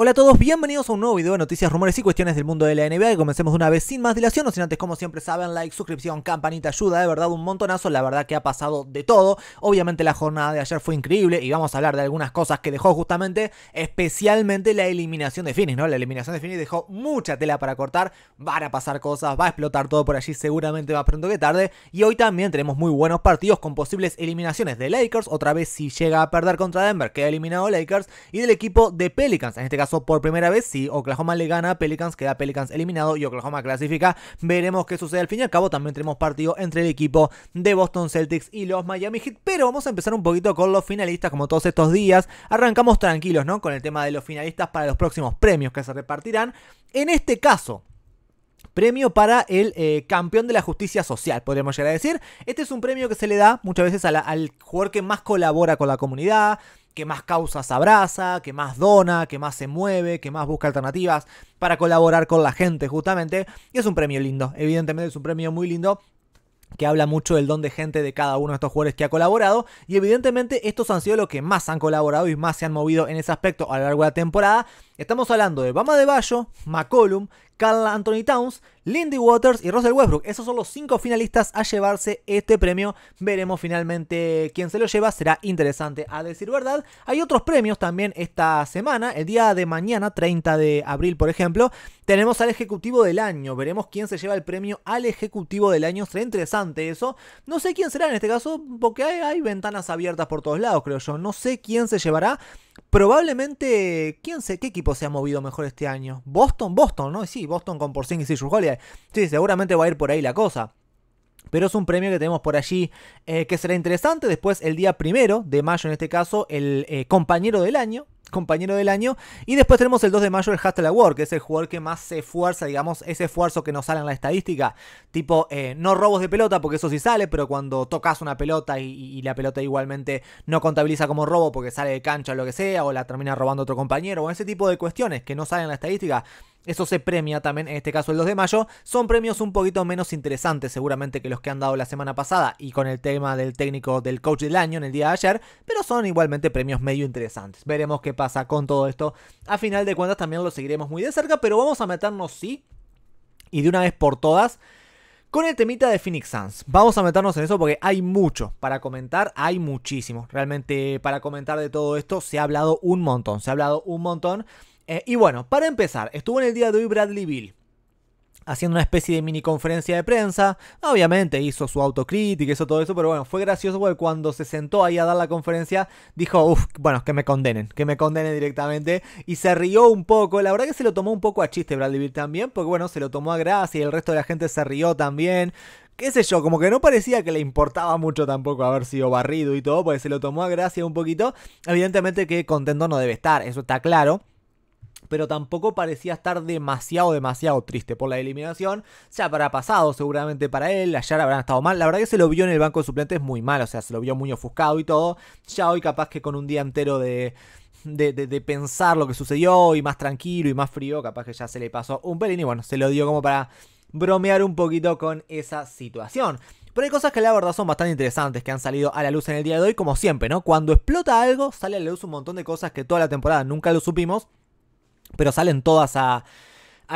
Hola a todos, bienvenidos a un nuevo video de noticias, rumores y cuestiones del mundo de la NBA. Y comencemos una vez sin más dilación, no sin antes, como siempre saben, like, suscripción, campanita, ayuda, de verdad un montonazo. La verdad que ha pasado de todo. Obviamente la jornada de ayer fue increíble y vamos a hablar de algunas cosas que dejó justamente, especialmente la eliminación de Phoenix, ¿no? La eliminación de Phoenix dejó mucha tela para cortar, van a pasar cosas, va a explotar todo por allí seguramente más pronto que tarde. Y hoy también tenemos muy buenos partidos con posibles eliminaciones de Lakers, otra vez si llega a perder contra Denver, que ha eliminado Lakers, y del equipo de Pelicans, en este caso por primera vez. Si Oklahoma le gana, Pelicans queda Pelicans eliminado y Oklahoma clasifica. Veremos qué sucede. Al fin y al cabo también tenemos partido entre el equipo de Boston Celtics y los Miami Heat. Pero vamos a empezar un poquito con los finalistas como todos estos días. Arrancamos tranquilos, ¿no? Con el tema de los finalistas para los próximos premios que se repartirán. En este caso, premio para el eh, campeón de la justicia social, podríamos llegar a decir. Este es un premio que se le da muchas veces al jugador que más colabora con la comunidad, que más causas abraza, que más dona, que más se mueve, que más busca alternativas para colaborar con la gente justamente. Y es un premio lindo, evidentemente es un premio muy lindo que habla mucho del don de gente de cada uno de estos jugadores que ha colaborado. Y evidentemente estos han sido los que más han colaborado y más se han movido en ese aspecto a lo largo de la temporada. Estamos hablando de Bama de Bayo, McCollum, Carl Anthony Towns, Lindy Waters y Russell Westbrook. Esos son los cinco finalistas a llevarse este premio. Veremos finalmente quién se lo lleva. Será interesante a decir verdad. Hay otros premios también esta semana. El día de mañana, 30 de abril, por ejemplo, tenemos al Ejecutivo del Año. Veremos quién se lleva el premio al Ejecutivo del Año. Será interesante eso. No sé quién será en este caso, porque hay, hay ventanas abiertas por todos lados, creo yo. No sé quién se llevará. Probablemente, quién sé, qué equipo se ha movido mejor este año. Boston, Boston, ¿no? Sí, Boston con por y Holiday. Sí, seguramente va a ir por ahí la cosa. Pero es un premio que tenemos por allí eh, que será interesante. Después, el día primero de mayo, en este caso, el eh, compañero del año, compañero del año. Y después tenemos el 2 de mayo el Hustle Award, que es el jugador que más se esfuerza, digamos, ese esfuerzo que no sale en la estadística. Tipo, eh, no robos de pelota, porque eso sí sale, pero cuando tocas una pelota y, y, la pelota igualmente no contabiliza como robo porque sale de cancha o lo que sea, o la termina robando otro compañero, o ese tipo de cuestiones que no salen en la estadística. Eso se premia también, en este caso el 2 de mayo. Son premios un poquito menos interesantes seguramente que los que han dado la semana pasada y con el tema del técnico del coach del año en el día de ayer, pero son igualmente premios medio interesantes. Veremos qué pasa con todo esto. A final de cuentas también lo seguiremos muy de cerca, pero vamos a meternos sí y de una vez por todas con el temita de Phoenix Suns. Vamos a meternos en eso porque hay mucho para comentar, hay muchísimo. Realmente para comentar de todo esto se ha hablado un montón, se ha hablado un montón. Eh, y bueno, para empezar, estuvo en el día de hoy Bradley Bill haciendo una especie de mini conferencia de prensa. Obviamente hizo su autocrítica, y todo eso, pero bueno, fue gracioso porque cuando se sentó ahí a dar la conferencia dijo, uff, bueno, que me condenen, que me condenen directamente. Y se rió un poco, la verdad que se lo tomó un poco a chiste Bradley Bill también, porque bueno, se lo tomó a gracia y el resto de la gente se rió también. Qué sé yo, como que no parecía que le importaba mucho tampoco haber sido barrido y todo, porque se lo tomó a gracia un poquito. Evidentemente que contento no debe estar, eso está claro pero tampoco parecía estar demasiado, demasiado triste por la eliminación. Ya habrá pasado seguramente para él, ayer habrán estado mal. La verdad que se lo vio en el banco de suplentes muy mal, o sea, se lo vio muy ofuscado y todo. Ya hoy capaz que con un día entero de... De, pensar lo que sucedió y más tranquilo y más frío, capaz que ya se le pasó un pelín y bueno, se lo dio como para bromear un poquito con esa situación. Pero hay cosas que la verdad son bastante interesantes que han salido a la luz en el día de hoy, como siempre, ¿no? Cuando explota algo, sale a la luz un montón de cosas que toda la temporada nunca lo supimos pero salen todas a,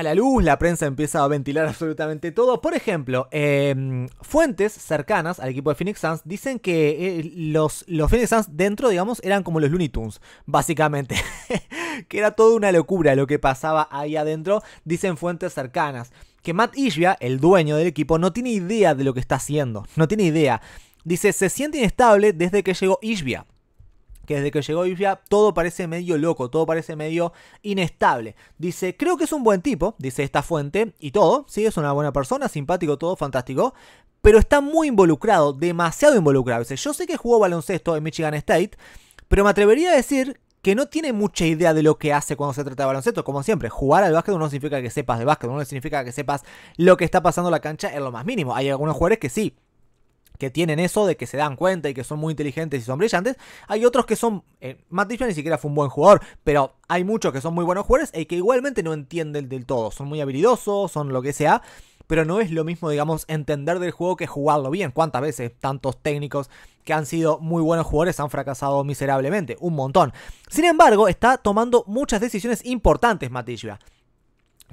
la luz, la prensa empieza a ventilar absolutamente todo. Por ejemplo, em, fuentes cercanas al equipo de Phoenix Suns dicen que eh, los, los Phoenix Suns dentro, digamos, eran como los Looney Tunes, básicamente. que era toda una locura lo que pasaba ahí adentro, dicen fuentes cercanas. Que Matt Ishbia, el dueño del equipo, no tiene idea de lo que está haciendo, no tiene idea. Dice, se siente inestable desde que llegó Ishbia desde que llegó Biblia todo parece medio loco, todo parece medio inestable. Dice, creo que es un buen tipo, dice esta fuente, y todo, sí, es una buena persona, simpático, todo fantástico, pero está muy involucrado, demasiado involucrado. Dice, yo sé que jugó baloncesto en Michigan State, pero me atrevería a decir que no tiene mucha idea de lo que hace cuando se trata de baloncesto. Como siempre, jugar al básquet no significa que sepas de básquet, no significa que sepas lo que está pasando en la cancha en lo más mínimo. Hay algunos jugadores que sí, que tienen eso de que se dan cuenta y que son muy inteligentes y son brillantes. Hay otros que son. Eh, ni siquiera fue un buen jugador, pero hay muchos que son muy buenos jugadores y que igualmente no entienden del todo. Son muy habilidosos, son lo que sea. Pero no es lo mismo, digamos, entender del juego que jugarlo bien. ¿Cuántas veces tantos técnicos que han sido muy buenos jugadores han fracasado miserablemente? Un montón. Sin embargo, está tomando muchas decisiones importantes Matt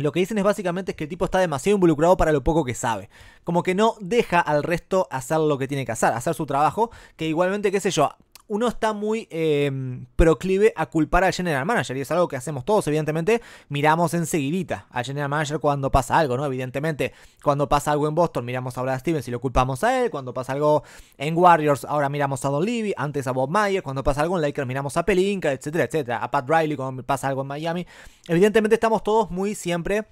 lo que dicen es básicamente es que el tipo está demasiado involucrado para lo poco que sabe. Como que no deja al resto hacer lo que tiene que hacer, hacer su trabajo, que igualmente, qué sé yo, uno está muy em, proclive a culpar al general manager. Y es algo que hacemos todos, evidentemente. Miramos enseguidita al general manager cuando pasa algo, ¿no? Evidentemente, cuando pasa algo en Boston, miramos a Brad Stevens y lo culpamos a él. Cuando pasa algo en Warriors, ahora miramos a Don Levy, antes a Bob Myers. Cuando pasa algo en Lakers, miramos a Pelinka, etcétera, etcétera. A Pat Riley cuando pasa algo en Miami. Evidentemente, estamos todos muy siempre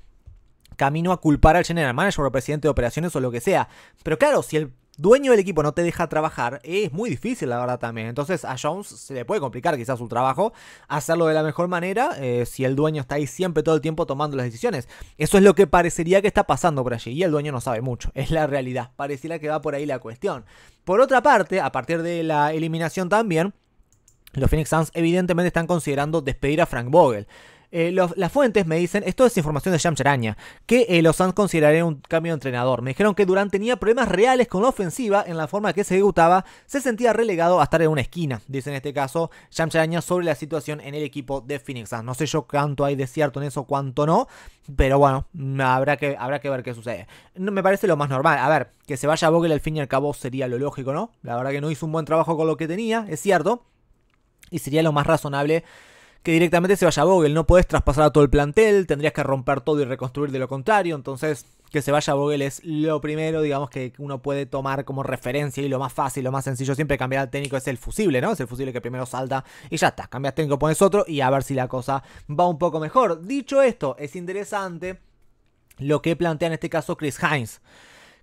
camino a culpar al general manager o al presidente de operaciones o lo que sea. Pero claro, si el dueño del equipo no te deja trabajar, es muy difícil la verdad también. Entonces a Jones se le puede complicar quizás su trabajo, hacerlo de la mejor manera eh, si el dueño está ahí siempre todo el tiempo tomando las decisiones. Eso es lo que parecería que está pasando por allí y el dueño no sabe mucho, es la realidad. Pareciera que va por ahí la cuestión. Por otra parte, a partir de la eliminación también, los Phoenix Suns evidentemente están considerando despedir a Frank Vogel. Eh, las fuentes me dicen, esto es información de Jam que eh, los Suns considerarían un cambio de entrenador. Me dijeron que Durant tenía problemas reales con la ofensiva en la forma que se ejecutaba, se sentía relegado a estar en una esquina, dice en este caso Sham Charaña sobre la situación en el equipo de Phoenix No sé yo cuánto hay de cierto en eso, cuánto no, pero bueno, habrá que, habrá que ver qué sucede. No, me parece lo más normal. A ver, que se vaya a Vogel al fin y al cabo sería lo lógico, ¿no? La verdad que no hizo un buen trabajo con lo que tenía, es cierto, y sería lo más razonable que directamente se vaya a Vogel. No puedes traspasar a todo el plantel, tendrías que romper todo y reconstruir de lo contrario. Entonces, que se vaya a Vogel es lo primero, digamos, que uno puede tomar como referencia y lo más fácil, lo más sencillo siempre cambiar al técnico es el fusible, ¿no? Es el fusible que primero salta y ya está. Cambias técnico, pones otro y a ver si la cosa va un poco mejor. Dicho esto, es interesante lo que plantea en este caso Chris Hines.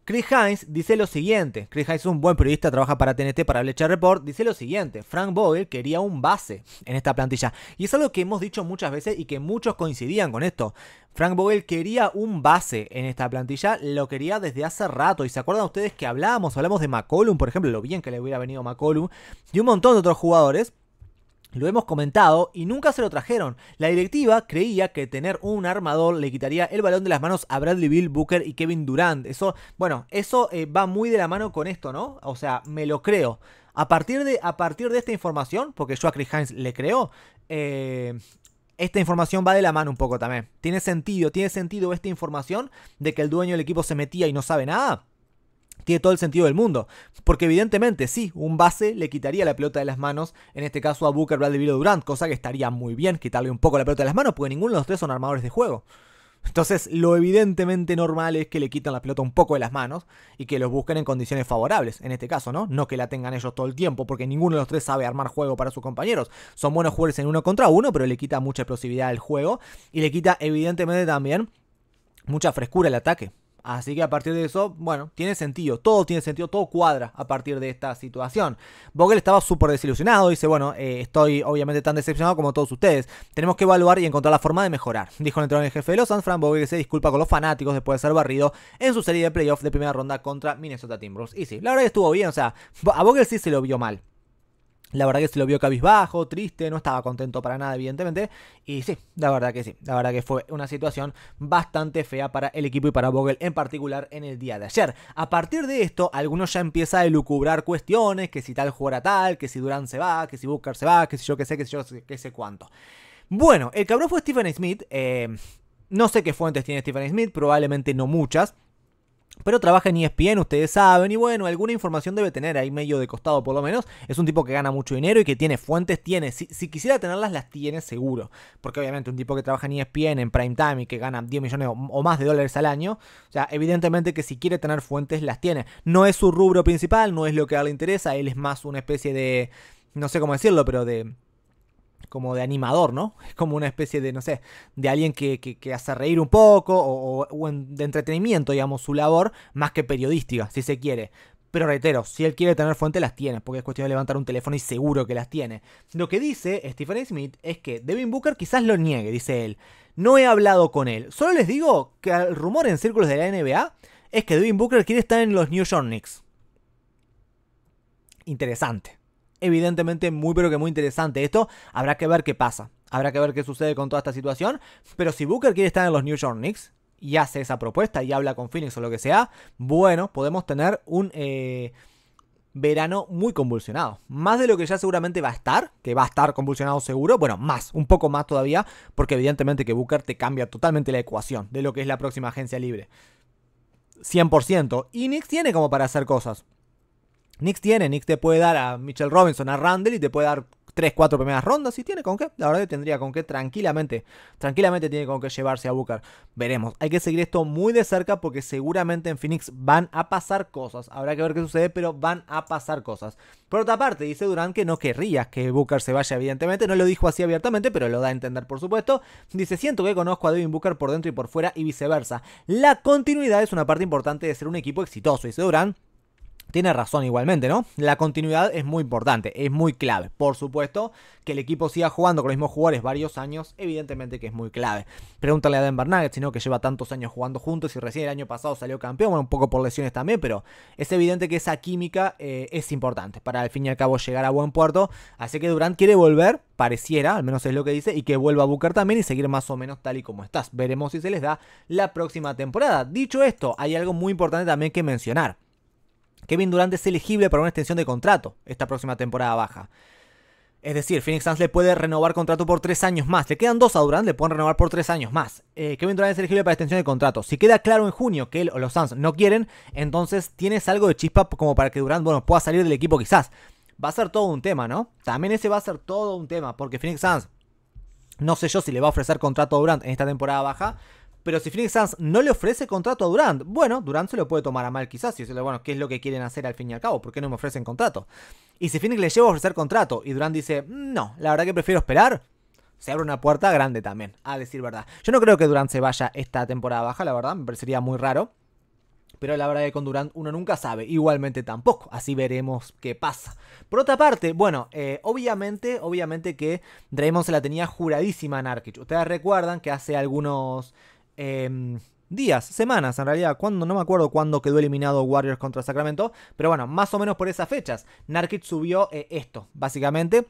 Chris Hines dice lo siguiente, Chris Hines es un buen periodista, trabaja para TNT, para Bleacher Report, dice lo siguiente, Frank Vogel quería un base en esta plantilla. Y es algo que hemos dicho muchas veces y que muchos coincidían con esto. Frank Vogel quería un base en esta plantilla, lo quería desde hace rato. Y se acuerdan ustedes que hablábamos, hablamos de McCollum, por ejemplo, lo bien que le hubiera venido McCollum, y un montón de otros jugadores lo hemos comentado y nunca se lo trajeron. La directiva creía que tener un armador le quitaría el balón de las manos a Bradley Bill, Booker y Kevin Durant. Eso, bueno, eso eh, va muy de la mano con esto, ¿no? O sea, me lo creo. A partir de, a partir de esta información, porque yo a Hines le creo, eh, esta información va de la mano un poco también. ¿Tiene sentido? ¿Tiene sentido esta información de que el dueño del equipo se metía y no sabe nada? tiene todo el sentido del mundo. Porque evidentemente, sí, un base le quitaría la pelota de las manos, en este caso a Booker, Bradley o Durant, cosa que estaría muy bien quitarle un poco la pelota de las manos, porque ninguno de los tres son armadores de juego. Entonces, lo evidentemente normal es que le quitan la pelota un poco de las manos y que los busquen en condiciones favorables, en este caso, ¿no? No que la tengan ellos todo el tiempo, porque ninguno de los tres sabe armar juego para sus compañeros. Son buenos jugadores en uno contra uno, pero le quita mucha explosividad al juego y le quita evidentemente también mucha frescura al ataque. Así que a partir de eso, bueno, tiene sentido, todo tiene sentido, todo cuadra a partir de esta situación. Vogel estaba súper desilusionado, dice, bueno, eh, estoy obviamente tan decepcionado como todos ustedes, tenemos que evaluar y encontrar la forma de mejorar, dijo el entrenador en jefe de los Sanfran Vogel, se disculpa con los fanáticos después de ser barrido en su serie de playoffs de primera ronda contra Minnesota Timberwolves. Y sí, la verdad estuvo bien, o sea, a Vogel sí se lo vio mal. La verdad que se lo vio cabizbajo, triste, no estaba contento para nada, evidentemente. Y sí, la verdad que sí. La verdad que fue una situación bastante fea para el equipo y para Vogel en particular en el día de ayer. A partir de esto, algunos ya empiezan a elucubrar cuestiones, que si tal jugara tal, que si Durán se va, que si Booker se va, que si yo que sé, que si yo que sé cuánto. Bueno, el cabrón fue Stephen Smith. Eh, no sé qué fuentes tiene Stephen Smith, probablemente no muchas. Pero trabaja en ESPN, ustedes saben, y bueno, alguna información debe tener ahí medio de costado por lo menos. Es un tipo que gana mucho dinero y que tiene fuentes, tiene. Si, quisiera tenerlas, las tiene seguro. Porque obviamente un tipo que trabaja en ESPN, en prime time y que gana 10 millones o, más de dólares al año, o sea, evidentemente que si quiere tener fuentes, las tiene. No es su rubro principal, no es lo que a él le interesa, él es más una especie de, no sé cómo decirlo, pero de como de animador, ¿no? Es como una especie de, no sé, de alguien que, hace reír un poco o, de entretenimiento, digamos, su labor, más que periodística, si se quiere. Pero reitero, si él quiere tener fuente, las tiene, porque es cuestión de levantar un teléfono y seguro que las tiene. Lo que dice Stephen Smith es que Devin Booker quizás lo niegue, dice él. No he hablado con él. Solo les digo que el rumor en círculos de la NBA es que Devin Booker quiere estar en los New York Knicks. Interesante evidentemente muy pero que muy interesante esto. Habrá que ver qué pasa. Habrá que ver qué sucede con toda esta situación. Pero si Booker quiere estar en los New York Knicks y hace esa propuesta y habla con Phoenix o lo que sea, bueno, podemos tener un eh, verano muy convulsionado. Más de lo que ya seguramente va a estar, que va a estar convulsionado seguro. Bueno, más, un poco más todavía, porque evidentemente que Booker te cambia totalmente la ecuación de lo que es la próxima agencia libre. 100%. Y Knicks tiene como para hacer cosas. Knicks tiene, Knicks te puede dar a Mitchell Robinson, a Randall y te puede dar 3, 4 primeras rondas, si tiene con qué, la verdad que tendría con qué tranquilamente, tranquilamente tiene con qué llevarse a Booker. Veremos, hay que seguir esto muy de cerca porque seguramente en Phoenix van a pasar cosas, habrá que ver qué sucede, pero van a pasar cosas. Por otra parte, dice Durán que no querría que Booker se vaya, evidentemente, no lo dijo así abiertamente, pero lo da a entender, por supuesto. Dice, siento que conozco a Devin Booker por dentro y por fuera y viceversa. La continuidad es una parte importante de ser un equipo exitoso, dice Durán tiene razón igualmente, ¿no? La continuidad es muy importante, es muy clave. Por supuesto, que el equipo siga jugando con los mismos jugadores varios años, evidentemente que es muy clave. Pregúntale a Dan si sino que lleva tantos años jugando juntos y recién el año pasado salió campeón, bueno, un poco por lesiones también, pero es evidente que esa química eh, es importante para al fin y al cabo llegar a buen puerto. Así que Durant quiere volver, pareciera, al menos es lo que dice, y que vuelva a buscar también y seguir más o menos tal y como estás. Veremos si se les da la próxima temporada. Dicho esto, hay algo muy importante también que mencionar. Kevin Durant es elegible para una extensión de contrato esta próxima temporada baja. Es decir, Phoenix Suns le puede renovar contrato por tres años más. Le quedan dos a Durant, le pueden renovar por tres años más. Eh, Kevin Durant es elegible para extensión de contrato. Si queda claro en junio que él o los Suns no quieren, entonces tienes algo de chispa como para que Durant bueno, pueda salir del equipo quizás. Va a ser todo un tema, ¿no? También ese va a ser todo un tema, porque Phoenix Suns, no sé yo si le va a ofrecer contrato a Durant en esta temporada baja, pero si Phoenix Sans no le ofrece contrato a Durant, bueno, Durant se lo puede tomar a mal quizás, y bueno, ¿qué es lo que quieren hacer al fin y al cabo? ¿Por qué no me ofrecen contrato? Y si Phoenix le lleva a ofrecer contrato y Durant dice, mm, no, la verdad que prefiero esperar, se abre una puerta grande también, a decir verdad. Yo no creo que Durant se vaya esta temporada baja, la verdad, me parecería muy raro. Pero la verdad que con Durant uno nunca sabe, igualmente tampoco, así veremos qué pasa. Por otra parte, bueno, eh, obviamente, obviamente que Draymond se la tenía juradísima a Narkic. Ustedes recuerdan que hace algunos Em, días, semanas en realidad, cuando, no me acuerdo cuando quedó eliminado Warriors contra Sacramento, pero bueno, más o menos por esas fechas, Narkit subió eh, esto, básicamente.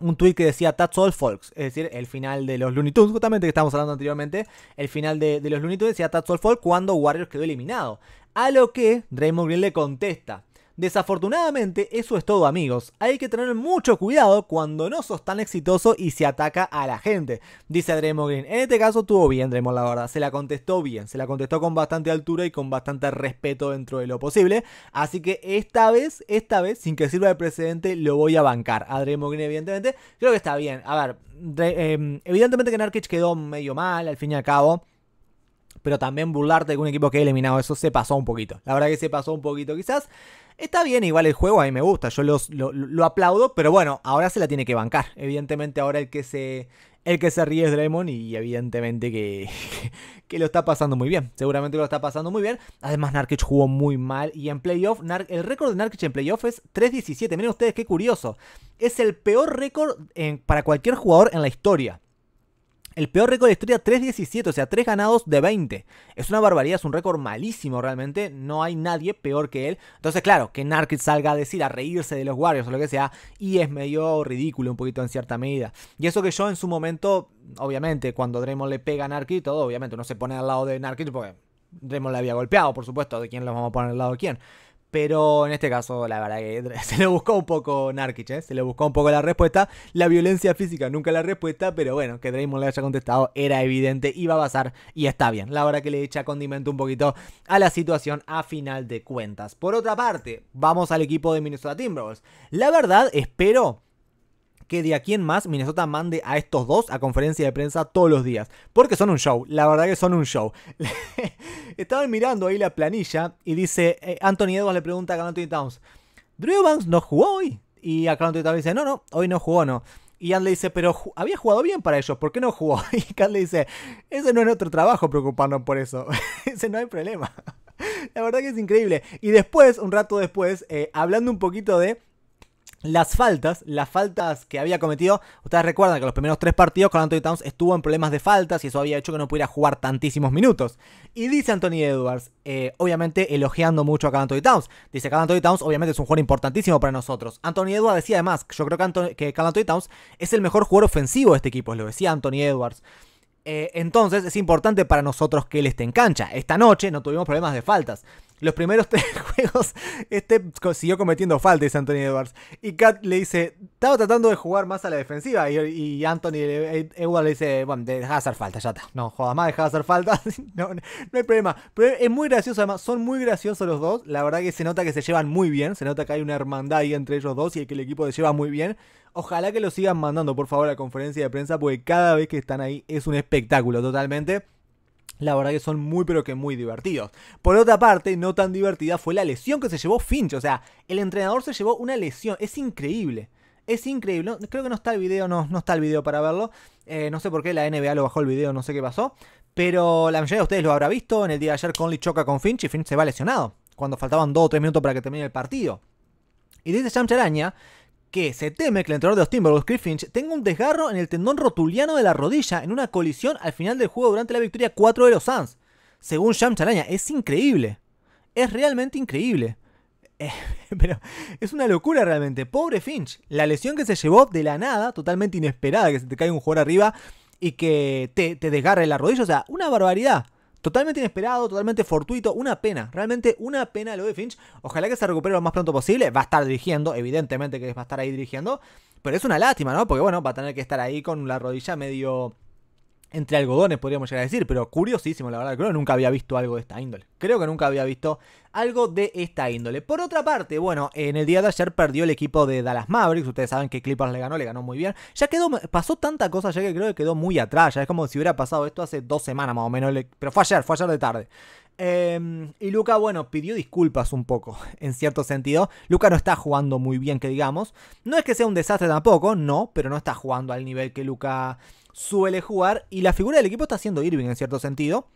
Un tweet que decía That's All Folks, es decir, el final de los Looney Tunes, justamente que estábamos hablando anteriormente, el final de, los Looney Tunes decía That's All Folks cuando Warriors quedó eliminado. A lo que Draymond Green le contesta, Desafortunadamente, eso es todo amigos. Hay que tener mucho cuidado cuando no sos tan exitoso y se ataca a la gente. Dice Dremo Green. En este caso estuvo bien Dremo, la verdad. Se la contestó bien. Se la contestó con bastante altura y con bastante respeto dentro de lo posible. Así que esta vez, esta vez, sin que sirva de precedente, lo voy a bancar. A Dremo evidentemente. Creo que está bien. A ver, em, evidentemente que Narkic quedó medio mal, al fin y al cabo pero también burlarte de un equipo que ha eliminado eso se pasó un poquito. La verdad que se pasó un poquito quizás. Está bien, igual el juego a mí me gusta, yo lo, aplaudo, pero bueno, ahora se la tiene que bancar. Evidentemente ahora el que se, el que se ríe es Draymond y evidentemente que, que lo está pasando muy bien. Seguramente lo está pasando muy bien. Además Narkic jugó muy mal y en playoff, el récord de Narkic en playoff es 3-17. Miren ustedes qué curioso. Es el peor récord para cualquier jugador en la historia. El peor récord de la historia, 3-17, o sea, 3 ganados de 20. Es una barbaridad, es un récord malísimo realmente. No hay nadie peor que él. Entonces, claro, que Narkit salga a decir, a reírse de los Warriors o lo que sea, y es medio ridículo un poquito en cierta medida. Y eso que yo en su momento, obviamente, cuando Draymond le pega a Narkit, todo, obviamente, no se pone al lado de Narkit porque Draymond le había golpeado, por supuesto, de quién lo vamos a poner al lado de quién. Pero en este caso, la verdad que se le buscó un poco Narkic, ¿eh? se le buscó un poco la respuesta. La violencia física nunca la respuesta, pero bueno, que Draymond le haya contestado era evidente, iba a pasar y está bien. La verdad que le echa condimento un poquito a la situación a final de cuentas. Por otra parte, vamos al equipo de Minnesota Timberwolves. La verdad, espero que de aquí en más Minnesota mande a estos dos a conferencia de prensa todos los días. Porque son un show, la verdad que son un show. Estaban mirando ahí la planilla y dice, eh, Anthony Edwards le pregunta a Anthony Towns, ¿Drew Banks no jugó hoy? Y a Anthony Towns dice, no, no, hoy no jugó, no. Y Ann le dice, pero había jugado bien para ellos, ¿por qué no jugó? Y Carl le dice, ese no es nuestro trabajo preocuparnos por eso. Ese no hay problema. La verdad que es increíble. Y después, un rato después, eh, hablando un poquito de las faltas, las faltas que había cometido, ustedes recuerdan que los primeros tres partidos con Anthony Towns estuvo en problemas de faltas y eso había hecho que no pudiera jugar tantísimos minutos. Y dice Anthony Edwards, eh, obviamente elogiando mucho a Anthony Towns, dice que Anthony Towns obviamente es un jugador importantísimo para nosotros. Anthony Edwards decía además, yo creo que, Anthony, Anthony Towns es el mejor jugador ofensivo de este equipo, lo decía Anthony Edwards. Eh, entonces es importante para nosotros que él esté en cancha. Esta noche no tuvimos problemas de faltas los primeros tres juegos, este siguió cometiendo faltas, Anthony Edwards. Y Kat le dice, estaba tratando de jugar más a la defensiva. Y, Anthony e, Edwards le dice, bueno, deja de hacer faltas, ya está. No, jodas más, deja de hacer faltas. no, hay problema. Pero es muy gracioso, además, son muy graciosos los dos. La verdad que se nota que se llevan muy bien. Se nota que hay una hermandad ahí entre ellos dos y que el equipo se lleva muy bien. Ojalá que lo sigan mandando, por favor, a la conferencia de prensa, porque cada vez que están ahí es un espectáculo totalmente. La verdad que son muy pero que muy divertidos. Por otra parte, no tan divertida fue la lesión que se llevó Finch. O sea, el entrenador se llevó una lesión. Es increíble. Es increíble. creo que no está el video, no, no está el video para verlo. Eh, no sé por qué la NBA lo bajó el video, no sé qué pasó. Pero la mayoría de ustedes lo habrá visto. En el día de ayer Conley choca con Finch y Finch se va lesionado. Cuando faltaban 2 o 3 minutos para que termine el partido. Y dice Sam Charaña que se teme que el entrenador de los Timberwolves, Chris Finch, tenga un desgarro en el tendón rotuliano de la rodilla en una colisión al final del juego durante la victoria 4 de los Suns. Según Sham Chalaña, es increíble. Es realmente increíble. Eh, pero es una locura realmente. Pobre Finch. La lesión que se llevó de la nada, totalmente inesperada, que se te caiga un jugador arriba y que te, te desgarre la rodilla. O sea, una barbaridad. Totalmente inesperado, totalmente fortuito, una pena, realmente una pena lo de Finch. Ojalá que se recupere lo más pronto posible. Va a estar dirigiendo, evidentemente que va a estar ahí dirigiendo. Pero es una lástima, ¿no? Porque bueno, va a tener que estar ahí con la rodilla medio entre algodones, podríamos llegar a decir. Pero curiosísimo, la verdad, creo que nunca había visto algo de esta índole. Creo que nunca había visto algo de esta índole. Por otra parte, bueno, en el día de ayer perdió el equipo de Dallas Mavericks, ustedes saben que Clippers le ganó, le ganó muy bien. Ya quedó, pasó tanta cosa ya que creo que quedó muy atrás, ya es como si hubiera pasado esto hace dos semanas más o menos, pero fue ayer, fue ayer de tarde. Em, y Luca, bueno, pidió disculpas un poco, en cierto sentido. Luca no está jugando muy bien, que digamos. No es que sea un desastre tampoco, no, pero no está jugando al nivel que Luca suele jugar. Y la figura del equipo está siendo Irving, en cierto sentido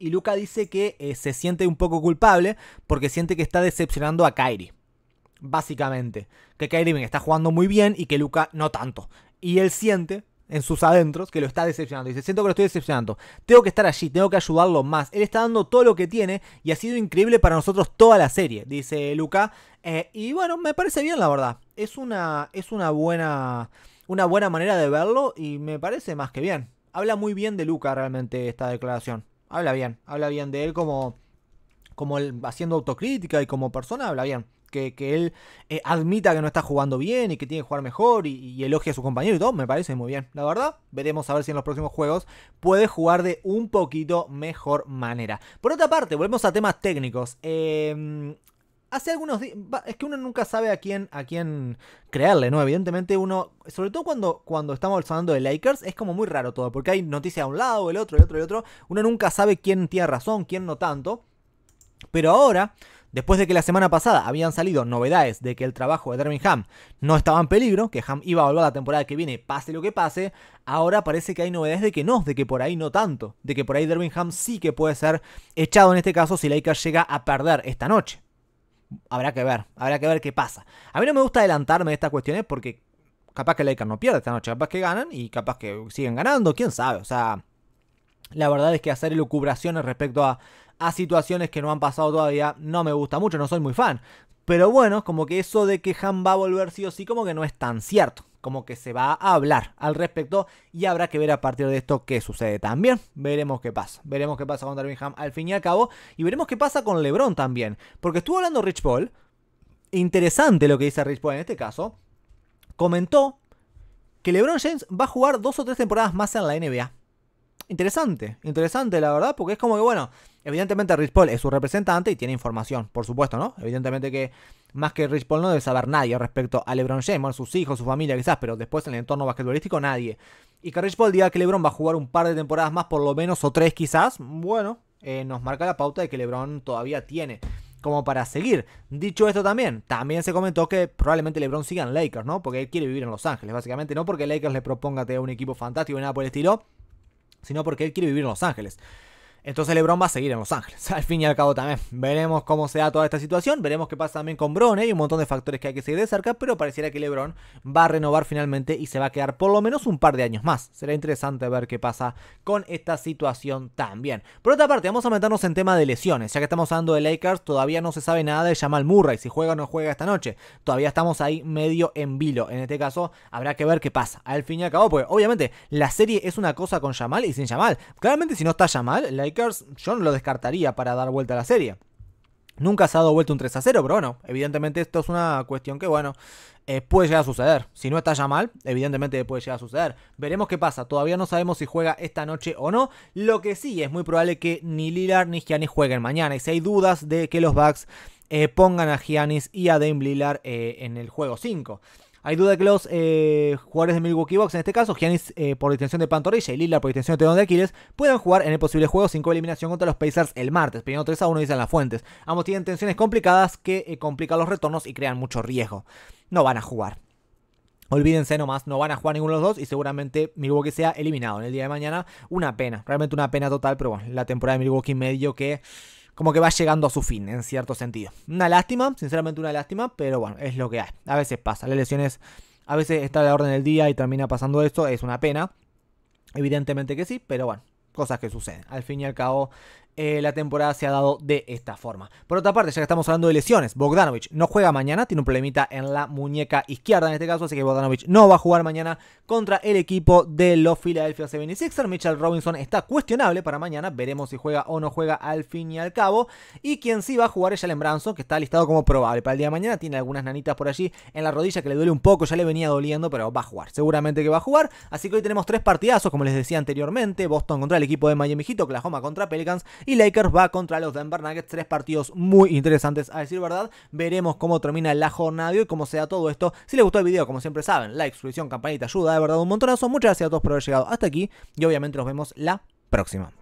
y Luca dice que eh, se siente un poco culpable porque siente que está decepcionando a Kairi. Básicamente, que Kairi está jugando muy bien y que Luca no tanto. Y él siente en sus adentros que lo está decepcionando. Dice, siento que lo estoy decepcionando. Tengo que estar allí, tengo que ayudarlo más. Él está dando todo lo que tiene y ha sido increíble para nosotros toda la serie, dice Luca. Eh, y bueno, me parece bien la verdad. Es una, es una buena... Una buena manera de verlo y me parece más que bien. Habla muy bien de Luca realmente esta declaración habla bien, habla bien de él como, como haciendo autocrítica y como persona, habla bien. Que, que él eh, admita que no está jugando bien y que tiene que jugar mejor y, elogia a su compañero y todo, me parece muy bien. La verdad, veremos a ver si en los próximos juegos puede jugar de un poquito mejor manera. Por otra parte, volvemos a temas técnicos. Eh, hace algunos días. Es que uno nunca sabe a quién, a quién creerle, ¿no? Evidentemente uno. Sobre todo cuando, cuando estamos hablando de Lakers, es como muy raro todo, porque hay noticias a un lado, el otro, el otro, el otro. Uno nunca sabe quién tiene razón, quién no tanto. Pero ahora, después de que la semana pasada habían salido novedades de que el trabajo de Darwin Ham no estaba en peligro, que Ham iba a volver la temporada que viene, pase lo que pase, ahora parece que hay novedades de que no, de que por ahí no tanto, de que por ahí Darwin Ham sí que puede ser echado en este caso si Lakers llega a perder esta noche habrá que ver, habrá que ver qué pasa. A mí no me gusta adelantarme de estas cuestiones porque capaz que Leica no pierde esta noche, capaz que ganan y capaz que siguen ganando, quién sabe. O sea, la verdad es que hacer elucubraciones respecto a, a situaciones que no han pasado todavía no me gusta mucho, no soy muy fan. Pero bueno, como que eso de que Han va a volver sí o sí, como que no es tan cierto como que se va a hablar al respecto y habrá que ver a partir de esto qué sucede también. Veremos qué pasa. Veremos qué pasa con Ham al fin y al cabo y veremos qué pasa con LeBron también, porque estuvo hablando Rich Paul, interesante lo que dice Rich Paul en este caso, comentó que LeBron James va a jugar dos o tres temporadas más en la NBA. Interesante, interesante la verdad, porque es como que bueno, Evidentemente Rich Paul es su representante y tiene información, por supuesto, ¿no? Evidentemente que más que Rich Paul no debe saber nadie respecto a LeBron James, sus hijos, su familia quizás, pero después en el entorno basquetbolístico nadie. Y que Rich Paul diga que LeBron va a jugar un par de temporadas más por lo menos, o tres quizás, bueno, eh, nos marca la pauta de que LeBron todavía tiene como para seguir. Dicho esto también, también se comentó que probablemente LeBron siga en Lakers, ¿no? Porque él quiere vivir en Los Ángeles, básicamente, no porque Lakers le proponga tener un equipo fantástico y nada por el estilo, sino porque él quiere vivir en Los Ángeles. Entonces LeBron va a seguir en Los Ángeles, al fin y al cabo también. Veremos cómo se da toda esta situación, veremos qué pasa también con Bron, hay un montón de factores que hay que seguir de cerca, pero pareciera que LeBron va a renovar finalmente y se va a quedar por lo menos un par de años más. Será interesante ver qué pasa con esta situación también. Por otra parte, vamos a meternos en tema de lesiones, ya que estamos hablando de Lakers, todavía no se sabe nada de Jamal Murray, si juega o no juega esta noche. Todavía estamos ahí medio en vilo, en este caso habrá que ver qué pasa. Al fin y al cabo, pues obviamente la serie es una cosa con Jamal y sin Jamal. Claramente si no está Jamal, la yo no lo descartaría para dar vuelta a la serie. Nunca se ha dado vuelta un 3 a 0, pero bueno, evidentemente esto es una cuestión que, bueno, eh, puede llegar a suceder. Si no está ya mal, evidentemente puede llegar a suceder. Veremos qué pasa. Todavía no sabemos si juega esta noche o no. Lo que sí es muy probable que ni Lillard ni Giannis jueguen mañana. Y si hay dudas de que los Bucks eh, pongan a Giannis y a Dame Lillard eh, en el juego 5. Hay duda que los eh, jugadores de Milwaukee Bucks, en este caso, Giannis eh, por distensión de pantorrilla y Lila por distensión de tendón de Aquiles, puedan jugar en el posible juego 5 eliminación contra los Pacers el martes, pidiendo 3 a 1 dicen las fuentes. Ambos tienen tensiones complicadas que eh, complican los retornos y crean mucho riesgo. No van a jugar. Olvídense nomás, no van a jugar ninguno de los dos y seguramente Milwaukee sea eliminado en el día de mañana. Una pena, realmente una pena total, pero bueno, la temporada de Milwaukee medio que como que va llegando a su fin, en cierto sentido. Una lástima, sinceramente una lástima, pero bueno, es lo que hay. A veces pasa, las lesiones a veces está a la orden del día y termina pasando esto, es una pena. Evidentemente que sí, pero bueno, cosas que suceden. Al fin y al cabo, eh, la temporada se ha dado de esta forma. Por otra parte, ya que estamos hablando de lesiones, Bogdanovich no juega mañana, tiene un problemita en la muñeca izquierda en este caso, así que Bogdanovich no va a jugar mañana contra el equipo de los Philadelphia 76ers. Mitchell Robinson está cuestionable para mañana, veremos si juega o no juega al fin y al cabo. Y quien sí va a jugar es Jalen Branson, que está listado como probable para el día de mañana, tiene algunas nanitas por allí en la rodilla que le duele un poco, ya le venía doliendo, pero va a jugar, seguramente que va a jugar. Así que hoy tenemos tres partidazos, como les decía anteriormente, Boston contra el equipo de Miami Heat, Oklahoma contra Pelicans y Lakers va contra los Denver Nuggets. Tres partidos muy interesantes, a decir verdad. Veremos cómo termina la jornada y cómo sea todo esto. Si les gustó el video, como siempre saben, like, suscripción, campanita, ayuda de verdad un montonazo. Muchas gracias a todos por haber llegado hasta aquí. Y obviamente nos vemos la próxima.